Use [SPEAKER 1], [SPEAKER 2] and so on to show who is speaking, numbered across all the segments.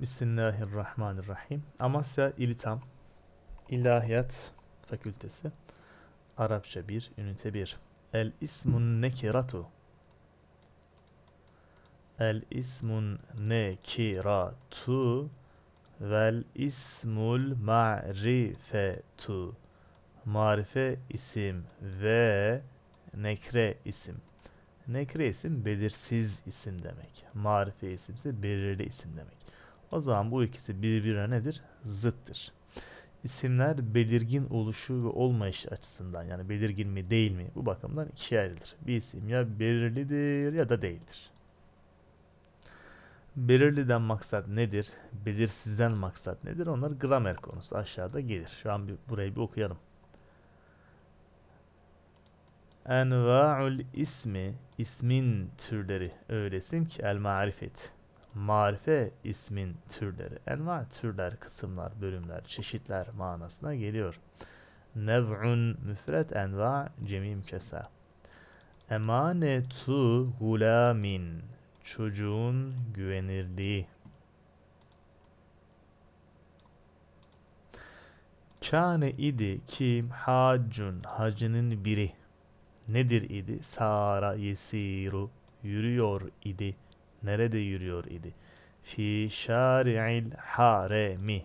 [SPEAKER 1] Bismillahirrahmanirrahim. Amasya İlitam İlahiyat Fakültesi Arapça 1, Ünite 1 El ismun nekiratu El ismun nekiratu Vel ismul ma'rifetu Marife isim ve nekre isim Nekre isim belirsiz isim demek. Marife isim ise belirli isim demek. O zaman bu ikisi birbirine nedir? Zıttır. İsimler belirgin oluşu ve olmayışı açısından yani belirgin mi değil mi bu bakımdan ikiye ayrılır. Bir isim ya belirlidir ya da değildir. Belirliden maksat nedir? Belirsizden maksat nedir? Onlar gramer konusu aşağıda gelir. Şu an bir, burayı bir okuyalım. Enva'ul ismi, ismin türleri öylesin ki el marifet marife ismin türleri, enva türler, kısımlar, bölümler, çeşitler manasına geliyor. Nev'un müfret enva cemim kesa. Emanetu gulamin çocuğun güvenirliği. Kâne idi kim haccun hacının biri. Nedir idi? Sara yesiru yürüyor idi. Nerede yürüyor idi? Fi şari'il haremi.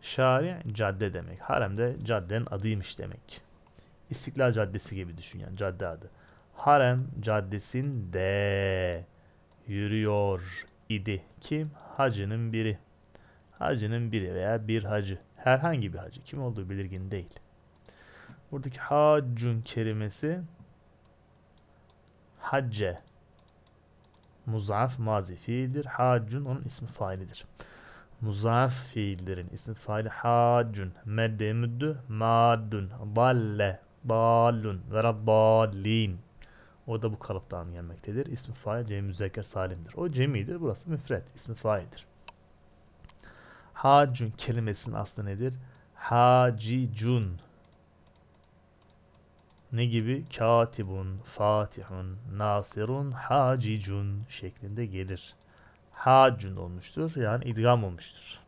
[SPEAKER 1] Şari cadde demek. Harem de caddenin adıymış demek. İstiklal Caddesi gibi düşün yani cadde adı. Harem caddesinde yürüyor idi. Kim? Hacının biri. Hacının biri veya bir hacı. Herhangi bir hacı. Kim olduğu belirgin değil. Buradaki hacun kelimesi hacce Muzaf mazi fiildir. Haccun onun ismi failidir. Muzaf fiillerin ismi faili haccun. Medde müddü maddun. Dalle dalun ve raddallin. O da bu kalıptan gelmektedir. İsmi fail cem müzekker salimdir. O cemidir. Burası müfret. İsmi faildir. Hacun kelimesinin aslı nedir? Hacicun. Ne gibi? Katibun, fatihun, nasirun, hacicun şeklinde gelir. Hacun olmuştur. Yani idgam olmuştur.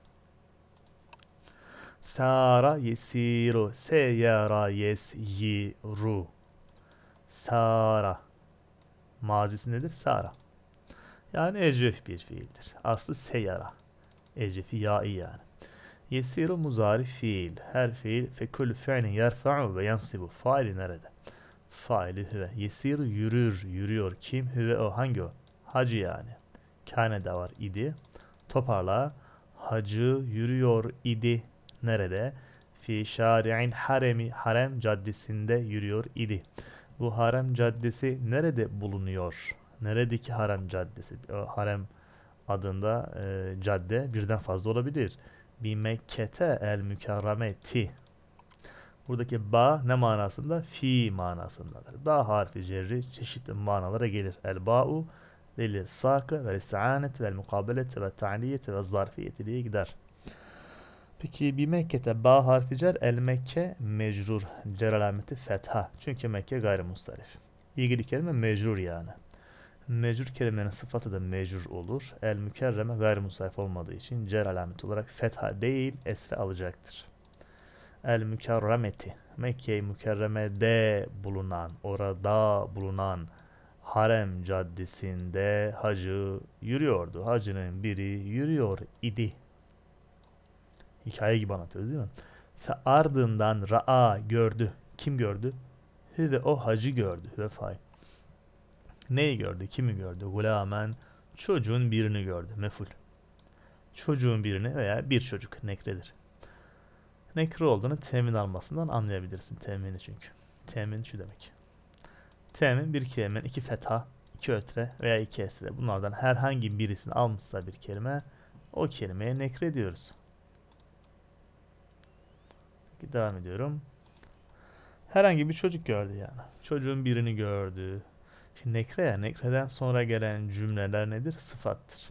[SPEAKER 1] Sara yesiru, seyara yesiru. Sara. Mazisi nedir? Sara. Yani ecref bir fiildir. Aslı seyara. Ecrefi ya'i yani. Yesiru muzari fiil. Her fiil fekül fiilin yerfa'u ve yansibu. Faili nerede? faili hüve. Yesir yürür, yürüyor. Kim? Hüve o. Hangi o? Hacı yani. Kane de var idi. Toparla. Hacı yürüyor idi. Nerede? Fi şari'in haremi. Harem caddesinde yürüyor idi. Bu harem caddesi nerede bulunuyor? Neredeki harem caddesi? O harem adında e, cadde birden fazla olabilir. Bi Mekke'te el mükerrameti Buradaki ba ne manasında? Fi manasındadır. Ba harfi cerri çeşitli manalara gelir. El ba'u lil sakı ve istianet ve mukabelet ve ta'liyet ve zarfiyeti diye gider. Peki bir Mekke'te ba harfi cer el Mekke mecrur. Cer alameti fetha. Çünkü Mekke gayrimustarif. İlgili kelime mecrur yani. Mecrur kelimenin sıfatı da mecrur olur. El mükerreme gayrimustarif olmadığı için cer alameti olarak fetha değil esre alacaktır. El Mükerremeti Mekke-i Mükerreme'de bulunan, orada bulunan Harem Caddesi'nde hacı yürüyordu. Hacının biri yürüyor idi. Hikaye gibi anlatıyor, değil mi? Fe ardından ra'a gördü. Kim gördü? Hüve o hacı gördü. Hüve fay. Neyi gördü? Kimi gördü? Gulamen çocuğun birini gördü. Meful. Çocuğun birini veya bir çocuk nekredir nekre olduğunu temin almasından anlayabilirsin. Temini çünkü. Temin şu demek. Temin bir kelimenin iki fetha, iki ötre veya iki esre. Bunlardan herhangi birisini almışsa bir kelime o kelimeye nekre diyoruz. Peki devam ediyorum. Herhangi bir çocuk gördü yani. Çocuğun birini gördü. Şimdi nekre ya nekreden sonra gelen cümleler nedir? Sıfattır.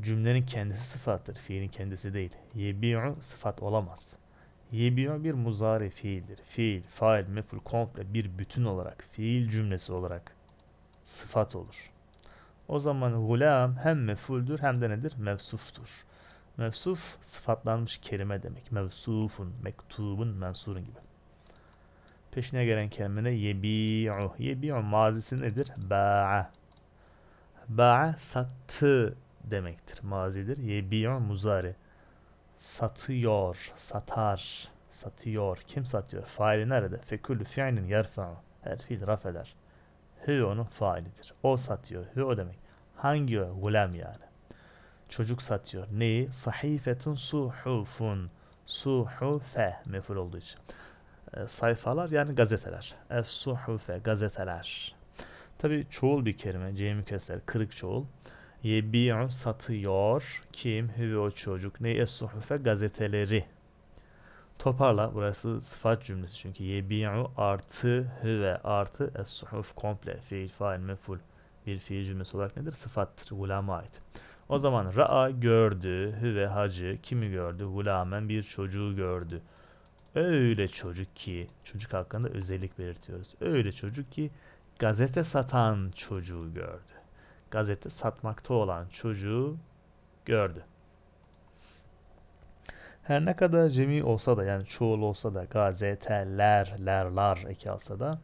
[SPEAKER 1] Cümlenin kendisi sıfattır. Fiilin kendisi değil. Yebi'u sıfat olamaz. Yebiyon bir muzari fiildir. Fiil, fail, meful komple bir bütün olarak, fiil cümlesi olarak sıfat olur. O zaman gulam hem mefuldür hem de nedir? Mevsuftur. Mevsuf sıfatlanmış kelime demek. Mevsufun, mektubun, mensurun gibi. Peşine gelen kelime ne? Yebi'u. Yebi'u mazisi nedir? Ba'a. Ba'a sattı demektir. Mazidir. Yebi'u muzari satıyor, satar, satıyor. Kim satıyor? Faili nerede? Fekülü fiilin yerfa'u. Her fiil raf eder. Hı onun failidir. O satıyor. hü o demek. Hangi o? Gulam yani. Çocuk satıyor. Neyi? Sahifetun suhufun. Suhufe meful olduğu için. E, sayfalar yani gazeteler. E, suhufe gazeteler. Tabi çoğul bir kelime. Cem-i kırık çoğul. Yebi'u satıyor. Kim? Hüve o çocuk. Ne? Es-suhufe gazeteleri. Toparla. Burası sıfat cümlesi çünkü. Yebi'u artı hüve artı es-suhuf komple. Fiil, fail, meful. Bir fiil cümlesi olarak nedir? Sıfattır. Gulama ait. O zaman ra'a gördü. Hüve hacı. Kimi gördü? Gulamen bir çocuğu gördü. Öyle çocuk ki. Çocuk hakkında özellik belirtiyoruz. Öyle çocuk ki gazete satan çocuğu gördü gazete satmakta olan çocuğu gördü. Her ne kadar cemi olsa da yani çoğul olsa da gazeteler, lerlar eki alsa da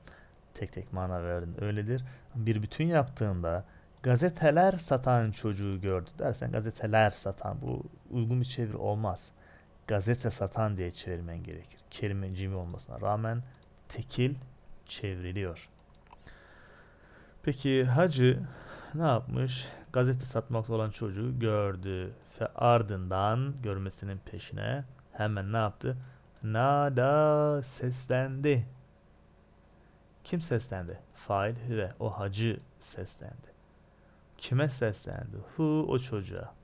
[SPEAKER 1] tek tek mana verdin öyledir. Bir bütün yaptığında gazeteler satan çocuğu gördü dersen gazeteler satan bu uygun bir çevir olmaz. Gazete satan diye çevirmen gerekir. Kelime cimi olmasına rağmen tekil çevriliyor. Peki hacı ne yapmış? Gazete satmakta olan çocuğu gördü ve ardından görmesinin peşine hemen ne yaptı? Nada seslendi. Kim seslendi? Fail ve O hacı seslendi. Kime seslendi? Hu o çocuğa.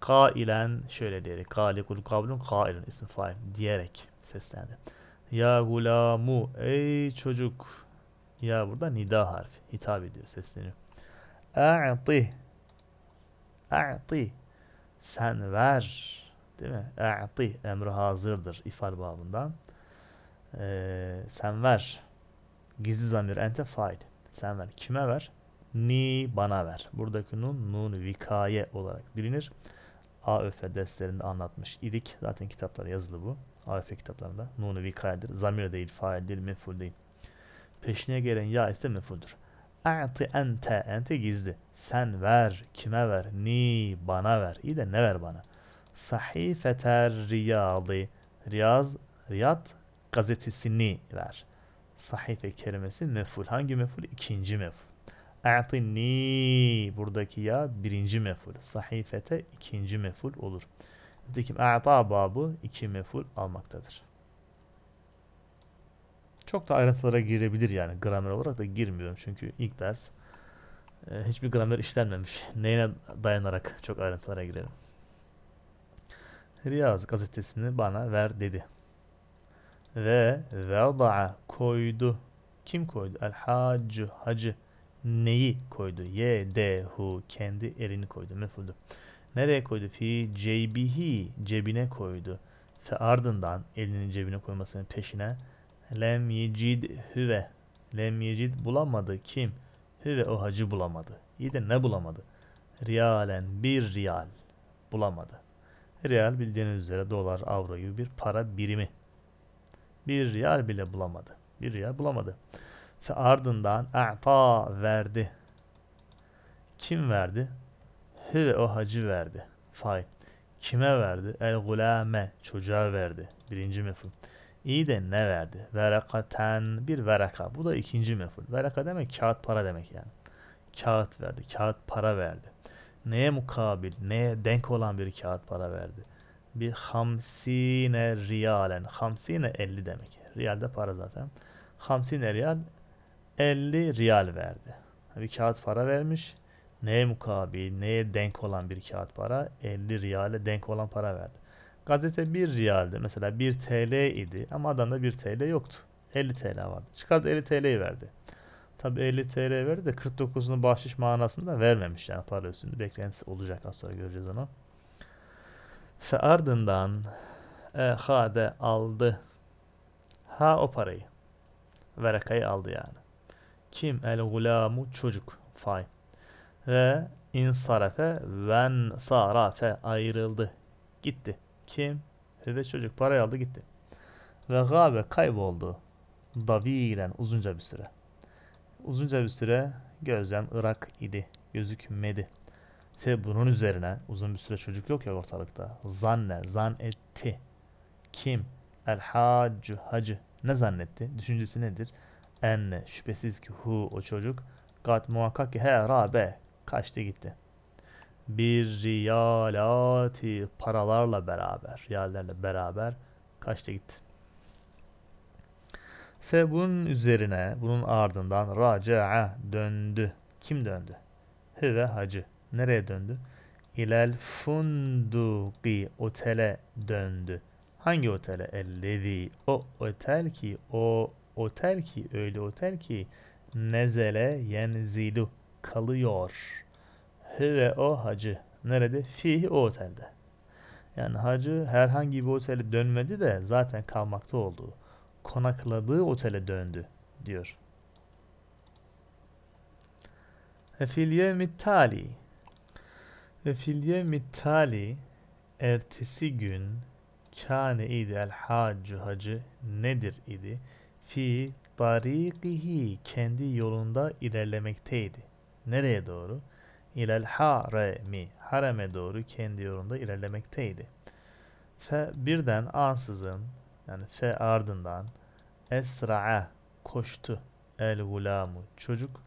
[SPEAKER 1] Kailen şöyle diyerek. Kalikul kablun kailen isim fail diyerek seslendi. Ya gulamu ey çocuk. Ya burada nida harfi hitap ediyor sesleniyor. A'ti. A'ti. Sen ver. Değil mi? A'ti. Emri hazırdır ifal babından. Ee, sen ver. Gizli zamir ente fail. Sen ver. Kime ver? Ni bana ver. Buradaki nun nun vikaye olarak bilinir. A AÖF derslerinde anlatmış idik. Zaten kitaplar yazılı bu. a AÖF kitaplarında. Nun vikayedir. Zamir değil, fail değil, meful değil. Peşine gelen ya ise mefuldür. A'ti ente. Ente gizli. Sen ver. Kime ver? Ni. Bana ver. İyi de ne ver bana? Sahifeter riyadi. Riyaz. Riyad gazetesini ver. Sahife kelimesi meful. Hangi meful? İkinci meful. ni Buradaki ya birinci meful. Sahifete ikinci meful olur. Dikim a'ta babu iki meful almaktadır. Çok da ayrıntılara girebilir yani gramer olarak da girmiyorum çünkü ilk ders e, hiçbir gramer işlenmemiş. Neyine dayanarak çok ayrıntılara girelim. Riyaz gazetesini bana ver dedi. Ve veda'a koydu. Kim koydu? El hacı hacı. Neyi koydu? Ye de hu kendi elini koydu. Mefuldu. Nereye koydu? Fi cebihi cebine koydu. Fe ardından elinin cebine koymasının peşine Lem yecid hüve. Lem yecid bulamadı. Kim? Hüve o hacı bulamadı. İyi de ne bulamadı? Riyalen bir riyal bulamadı. Riyal bildiğiniz üzere dolar, avroyu bir para birimi. Bir riyal bile bulamadı. Bir riyal bulamadı. Ve ardından a'ta verdi. Kim verdi? Hüve o hacı verdi. Fay. Kime verdi? El gulame. Çocuğa verdi. Birinci mefhum. İyi de ne verdi? Verakaten bir veraka. Bu da ikinci meful. Veraka demek kağıt para demek yani. Kağıt verdi. Kağıt para verdi. Neye mukabil? Neye denk olan bir kağıt para verdi? Bir hamsine riyalen. Hamsine elli demek. Riyal de para zaten. Hamsine riyal 50 riyal verdi. Bir kağıt para vermiş. Neye mukabil, neye denk olan bir kağıt para? 50 riyale denk olan para verdi. Gazete 1 riyaldi. Mesela 1 TL idi ama adamda 1 TL yoktu. 50 TL vardı. Çıkardı 50 TL'yi verdi. Tabi 50 TL verdi de 49'unu bahşiş manasında vermemiş yani para üstünde. Beklentisi olacak az sonra göreceğiz onu. Ve ardından e, hade aldı. Ha o parayı. Verakayı aldı yani. Kim? El gulamu çocuk. Fay. Ve insarafe ven sarafe ayrıldı. Gitti. Kim? Bebek çocuk parayı aldı gitti. Ve gabe kayboldu. Davilen uzunca bir süre. Uzunca bir süre gözden Irak idi. Gözükmedi. Ve bunun üzerine uzun bir süre çocuk yok ya ortalıkta. Zanne, zan etti. Kim? El hacı, hacı. Ne zannetti? Düşüncesi nedir? Enne, şüphesiz ki hu o çocuk. Kat muhakkak ki he rabe. Kaçtı gitti. Bir riyalati paralarla beraber, riyallerle beraber kaçta gitti? Ve bunun üzerine, bunun ardından raca'a döndü. Kim döndü? Hüve hacı. Nereye döndü? İlel funduki otele döndü. Hangi otele? Ellezi. O otel ki, o otel ki, öyle otel ki nezele yenzilu kalıyor ve o hacı. Nerede? Fihi o otelde. Yani hacı herhangi bir otele dönmedi de zaten kalmakta olduğu, konakladığı otele döndü diyor. Ve fil yevmi tali ve fil yevmi tali ertesi gün kâne idi el hacı hacı nedir idi? Fi tarikihi kendi yolunda ilerlemekteydi. Nereye doğru? ilel haremi hareme doğru kendi yolunda ilerlemekteydi. Fe birden ansızın yani fe ardından esra'a koştu el gulamu çocuk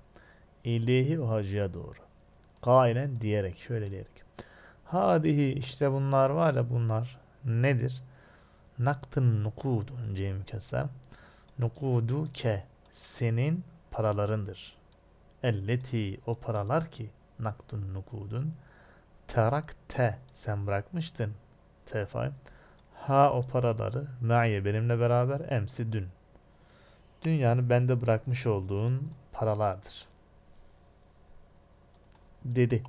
[SPEAKER 1] ileyhi o hacıya doğru. Kailen diyerek şöyle diyerek. Hadihi işte bunlar var ya bunlar nedir? Naktın nukud önce imkasa. Nukudu ke senin paralarındır. Elleti o paralar ki Naktun nukudun. Terakte sen bırakmıştın. T Ha o paraları ma'ye benimle beraber emsi dün. Dün yani bende bırakmış olduğun paralardır. Dedi.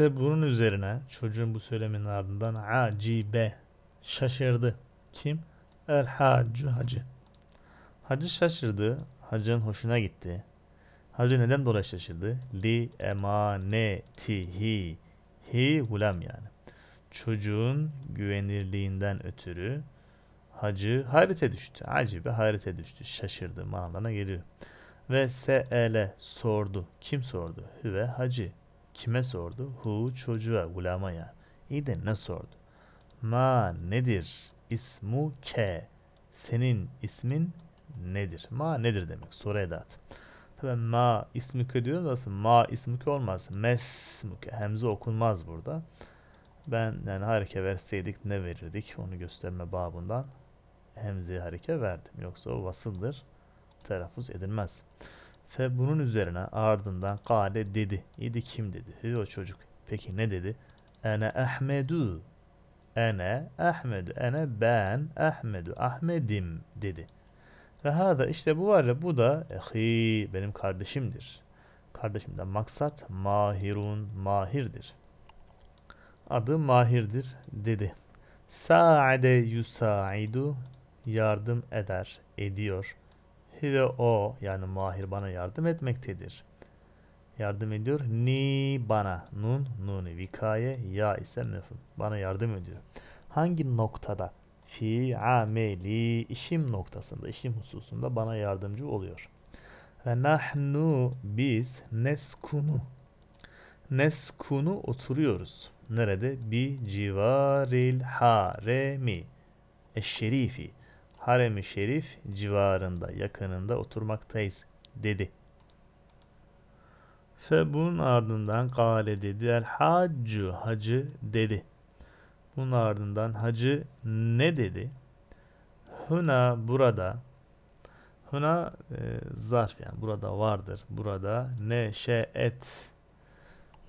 [SPEAKER 1] Ve bunun üzerine çocuğun bu söylemin ardından acibe şaşırdı. Kim? El hacı hacı. Hacı şaşırdı. Hacın hoşuna gitti. Hacı neden dolayı şaşırdı? Li emanetihi. Hi gulam yani. Çocuğun güvenirliğinden ötürü hacı hayrete düştü. Acibe hayrete düştü. Şaşırdı mağlana geliyor. Ve se'ele sordu. Kim sordu? Hüve hacı. Kime sordu? Hu çocuğa, gulama yani. İyi de ne sordu? Ma nedir? İsmu ke. Senin ismin nedir? Ma nedir demek. Soru edatı. Hemen ma ismike diyorum da ma ismike olmaz. Mesmuke. Hemze okunmaz burada. Ben yani hareke verseydik ne verirdik onu gösterme babından hemze hareke verdim. Yoksa o vasıldır. Telaffuz edilmez. Fe bunun üzerine ardından kale dedi. İdi kim dedi? Hü o çocuk. Peki ne dedi? Ene Ahmedu. Ene Ahmedu. Ene ben Ahmedu. Ahmedim dedi. Rahada işte bu var ya bu da ehi benim kardeşimdir. Kardeşimden maksat mahirun mahirdir. Adı mahirdir dedi. Sa'ade yusaidu yardım eder, ediyor. Hive o yani mahir bana yardım etmektedir. Yardım ediyor. Ni bana. Nun, nuni, vikaye, ya ise mefhum. Bana yardım ediyor. Hangi noktada? fi ameli işim noktasında, işim hususunda bana yardımcı oluyor. Ve nahnu biz neskunu neskunu oturuyoruz. Nerede? Bi civaril haremi eşşerifi. haremi Şerif civarında, yakınında oturmaktayız dedi. Fe bunun ardından kale dedi el haccu hacı dedi. Bunun ardından hacı ne dedi? Huna burada. Huna e, zarf yani burada vardır. Burada neşeet.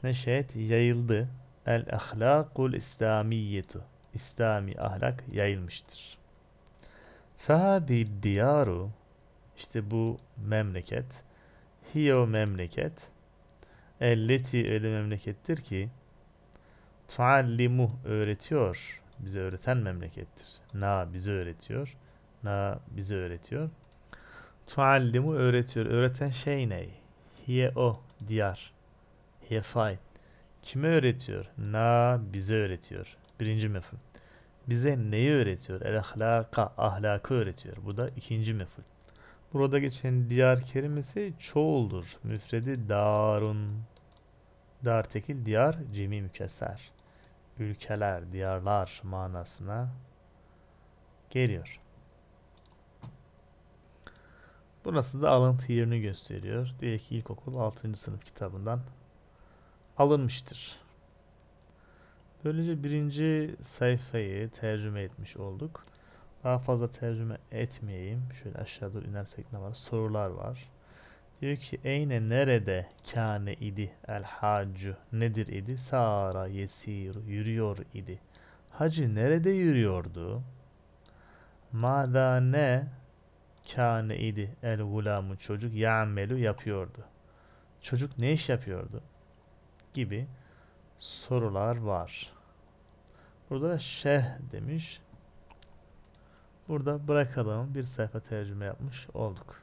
[SPEAKER 1] Neşeet yayıldı. El ahlakul İslamiyetu. İslami ahlak yayılmıştır. Fehadi diyaru işte bu memleket hiyo memleket elleti öyle memlekettir ki Tuallimu öğretiyor. Bize öğreten memlekettir. Na bize öğretiyor. Na bize öğretiyor. Tuallimu öğretiyor. Öğreten şey ne? Hiye o diyar. Hiye fay. Kime öğretiyor? Na bize öğretiyor. Birinci mefhum. Bize neyi öğretiyor? El ahlaka, ahlakı öğretiyor. Bu da ikinci mefhul. Burada geçen diyar kelimesi çoğuldur. Müfredi darun. Dar tekil diyar cemi mükesser ülkeler, diyarlar manasına geliyor. Burası da alıntı yerini gösteriyor. Diye ki ilkokul 6. sınıf kitabından alınmıştır. Böylece birinci sayfayı tercüme etmiş olduk. Daha fazla tercüme etmeyeyim. Şöyle aşağı doğru inersek ne var? Sorular var. Diyor ki eyne nerede kâne idi el haccu nedir idi? Sara yesir yürüyor idi. Hacı nerede yürüyordu? Mada ne kâne idi el gulamu çocuk ya'melu yapıyordu. Çocuk ne iş yapıyordu? Gibi sorular var. Burada da şerh demiş. Burada bırakalım bir sayfa tercüme yapmış olduk.